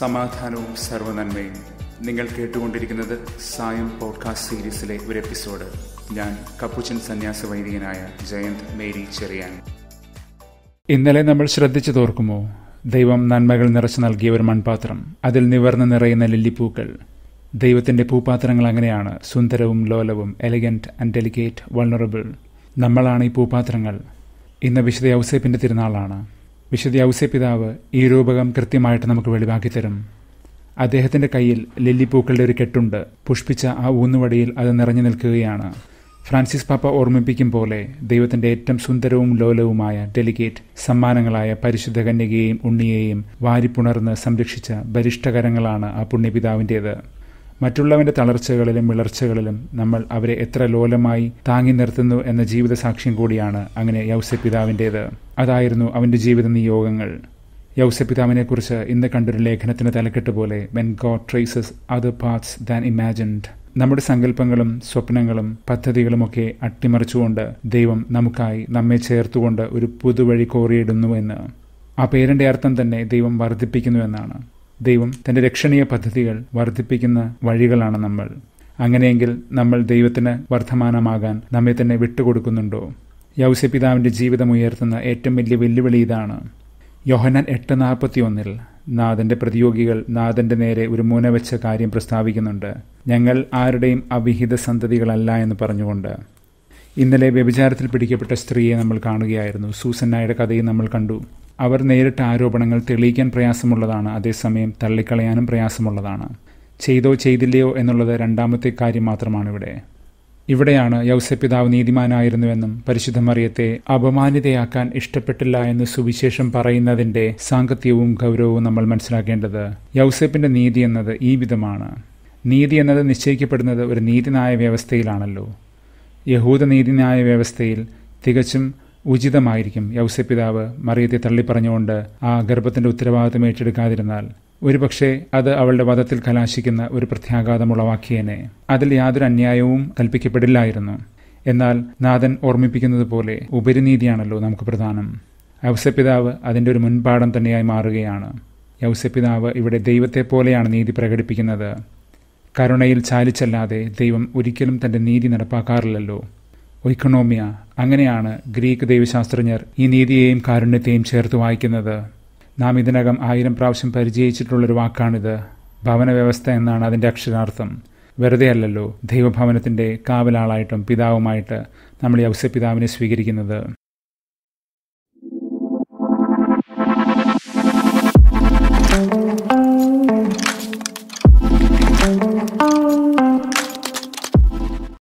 സമാധാനവും സർവനന്മയും നിങ്ങൾ കേട്ടുകൊണ്ടിരിക്കുന്നത് സായം പോഡ്കാസ്റ്റ് സീരീസിലെ ഒരു എപ്പിസോഡ് ഞാൻ കപ്പുച്ചൻ സന്യാസ വൈദികനായ ജയന്ത് മേരി ചെറിയാൻ ഇന്നലെ നമ്മൾ ശ്രദ്ധിച്ചു തോർക്കുമോ ദൈവം നന്മകൾ നിറച്ചു നൽകിയ ഒരു മൺപാത്രം അതിൽ നിവർന്ന് നിറയുന്ന ലില്ലിപ്പൂക്കൾ ദൈവത്തിൻ്റെ പൂപാത്രങ്ങൾ അങ്ങനെയാണ് സുന്ദരവും ലോലവും എലഗൻറ്റ് ആൻഡ് ഡെലിക്കേറ്റ് വൾണറബിൾ നമ്മളാണ് ഈ പൂപാത്രങ്ങൾ ഇന്ന് വിശുദ്ധ ഔസേപ്പിൻ്റെ തിരുനാളാണ് വിശുദ്ധ പിതാവ് ഈ രൂപകം കൃത്യമായിട്ട് നമുക്ക് വെളിവാക്കി തരും അദ്ദേഹത്തിന്റെ കയ്യിൽ ലില്ലിപ്പൂക്കളുടെ ഒരു കെട്ടുണ്ട് പുഷ്പിച്ച ആ ഊന്നുവടിയിൽ അത് നിറഞ്ഞു നിൽക്കുകയാണ് ഫ്രാൻസിസ് പാപ്പ ഓർമ്മിപ്പിക്കും പോലെ ദൈവത്തിന്റെ ഏറ്റവും സുന്ദരവും ലോലവുമായ ഡെലിഗേറ്റ് സമ്മാനങ്ങളായ പരിശുദ്ധ കന്യകയെയും ഉണ്ണിയെയും വാരിപ്പുണർന്ന് സംരക്ഷിച്ച ബരിഷ്ഠകരങ്ങളാണ് ആ പുണ്യപിതാവിൻ്റേത് മറ്റുള്ളവന്റെ തളർച്ചകളിലും വിളർച്ചകളിലും നമ്മൾ അവരെ എത്ര ലോലമായി താങ്ങി നിർത്തുന്നു എന്ന ജീവിത സാക്ഷ്യം കൂടിയാണ് അങ്ങനെ യൗസപിതാവിൻ്റേത് അതായിരുന്നു അവന്റെ ജീവിത നിയോഗങ്ങൾ യൗസപിതാവിനെക്കുറിച്ച് ഇന്ന് കണ്ടൊരു ലേഖനത്തിന് തലക്കെട്ട് പോലെ when God traces other parts than imagined നമ്മുടെ സങ്കല്പങ്ങളും സ്വപ്നങ്ങളും പദ്ധതികളുമൊക്കെ അട്ടിമറിച്ചുകൊണ്ട് ദൈവം നമുക്കായി നമ്മെ ചേർത്തുകൊണ്ട് ഒരു പുതുവഴി കോറിയിടുന്നുവെന്ന് ആ പേരിൻ്റെ അർത്ഥം തന്നെ ദൈവം വർദ്ധിപ്പിക്കുന്നു എന്നാണ് ദൈവം തൻ്റെ രക്ഷണീയ പദ്ധതികൾ വർദ്ധിപ്പിക്കുന്ന വഴികളാണ് നമ്മൾ അങ്ങനെയെങ്കിൽ നമ്മൾ ദൈവത്തിന് വർദ്ധമാനമാകാൻ നമ്മെ തന്നെ വിട്ടുകൊടുക്കുന്നുണ്ടോ യൗസപിതാവിൻ്റെ ജീവിതം ഉയർത്തുന്ന ഏറ്റവും വലിയ വെല്ലുവിളി ഇതാണ് യോഹനാൻ എട്ട് നാൽപ്പത്തി ഒന്നിൽ നാഥൻ്റെ പ്രതിയോഗികൾ നാഥൻ്റെ നേരെ ഒരു മുന കാര്യം പ്രസ്താവിക്കുന്നുണ്ട് ഞങ്ങൾ ആരുടെയും അവിഹിത സന്തതികളല്ല എന്ന് പറഞ്ഞുകൊണ്ട് ഇന്നലെ വ്യഭിചാരത്തിൽ പിടിക്കപ്പെട്ട സ്ത്രീയെ നമ്മൾ കാണുകയായിരുന്നു സൂസന്നായുടെ കഥയും നമ്മൾ കണ്ടു അവർ നേരിട്ട ആരോപണങ്ങൾ തെളിയിക്കാൻ പ്രയാസമുള്ളതാണ് അതേസമയം തള്ളിക്കളയാനും പ്രയാസമുള്ളതാണ് ചെയ്തോ ചെയ്തില്ലയോ എന്നുള്ളത് രണ്ടാമത്തെ കാര്യം മാത്രമാണ് ഇവിടെ ഇവിടെയാണ് യൗസപിതാവ് നീതിമാനായിരുന്നുവെന്നും പരിശുദ്ധ മറിയത്തെ അപമാനിതയാക്കാൻ ഇഷ്ടപ്പെട്ടില്ല എന്ന് സുവിശേഷം പറയുന്നതിന്റെ സാങ്കത്യവും ഗൗരവവും നമ്മൾ മനസ്സിലാക്കേണ്ടത് യൗസപ്പിന്റെ നീതി എന്നത് ഈ വിധമാണ് നീതി എന്നത് നിശ്ചയിക്കപ്പെടുന്നത് ഒരു നീതിന്യായ വ്യവസ്ഥയിലാണല്ലോ യഹൂദ നീതിന്യായ വ്യവസ്ഥയിൽ തികച്ചും ഉചിതമായിരിക്കും യൗസപിതാവ് മറിയത്തെ തള്ളിപ്പറഞ്ഞുകൊണ്ട് ആ ഗർഭത്തിന്റെ ഉത്തരവാദിത്തം ഏറ്റെടുക്കാതിരുന്നാൽ ഒരുപക്ഷെ അത് അവളുടെ വധത്തിൽ കലാശിക്കുന്ന ഒരു പ്രത്യാഘാതം ഉളവാക്കിയേനെ അതിൽ യാതൊരു അന്യായവും കൽപ്പിക്കപ്പെടില്ലായിരുന്നു എന്നാൽ നാഥൻ ഓർമ്മിപ്പിക്കുന്നത് പോലെ ഉപരിനീതിയാണല്ലോ നമുക്ക് പ്രധാനം യൗസപിതാവ് അതിൻ്റെ ഒരു മുൻപാഠം തന്നെയായി മാറുകയാണ് യൗസപിതാവ് ഇവിടെ ദൈവത്തെ പോലെയാണ് നീതി പ്രകടിപ്പിക്കുന്നത് കരുണയിൽ ചാലിച്ചല്ലാതെ ദൈവം ഒരിക്കലും തൻ്റെ നീതി നടപ്പാക്കാറില്ലല്ലോ ഒയ്ക്കണോമിയ അങ്ങനെയാണ് ഗ്രീക്ക് ദൈവശാസ്ത്രജ്ഞർ ഈ നീതിയെയും കാരുണ്യത്തെയും ചേർത്ത് വായിക്കുന്നത് നാം ഇതിനകം ആയിരം പ്രാവശ്യം പരിചയിച്ചിട്ടുള്ളൊരു വാക്കാണിത് ഭവന വ്യവസ്ഥ എന്നാണ് അതിൻ്റെ അക്ഷരാർത്ഥം വെറുതെ അല്ലല്ലോ ദൈവഭവനത്തിൻ്റെ കാവലാളായിട്ടും പിതാവുമായിട്ട് നമ്മൾ ഈ പിതാവിനെ സ്വീകരിക്കുന്നത് thank you